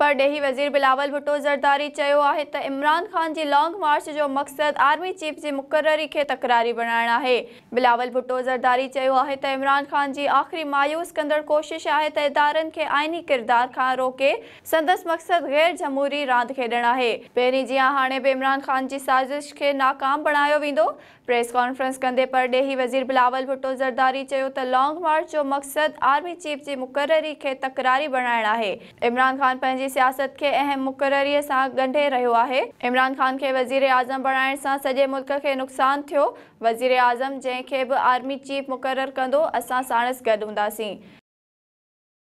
पर ॾेही वज़ीर बिलावल भुटो ज़रदारी चयो आहे त इमरान ख़ान जी लॉन्ग मार्च जो मक़सदु आर्मी चीफ जी मुक़ररी खे तकरारी बणाइण आहे बिलावल भुटो ज़रदारी चयो आहे त इमरान ख़ान जी आख़िरी मायूस कंदड़ कोशिशि आहे त इदारनि खे आइनी किरदार खां रोके संदसि ग़ैर जमूरी रांदि खेॾणु आहे पहिरीं जीअं हाणे बि इमरान ख़ान जी साज़िश खे नाकाम बणायो वेंदो प्रेस कॉन्फ्रेंस कंदे पर ॾेही वज़ीर बिलावल भुटो ज़रदारी चयो त लॉन्ग मार्च जो मक़सदु आर्मी चीफ जी मुक़ररी खे तकरारी बणाइणु आहे इमरान ख़ान पंहिंजी जी सियासत के अहम मुकररी से गंढे रो है इमरान ख़ान के वजीर आजम बनाने से सजे मुल्क़ के नुकसान थो वजीर आजम जैके भी आर्मी चीफ मुकर कस असां साणसि गॾु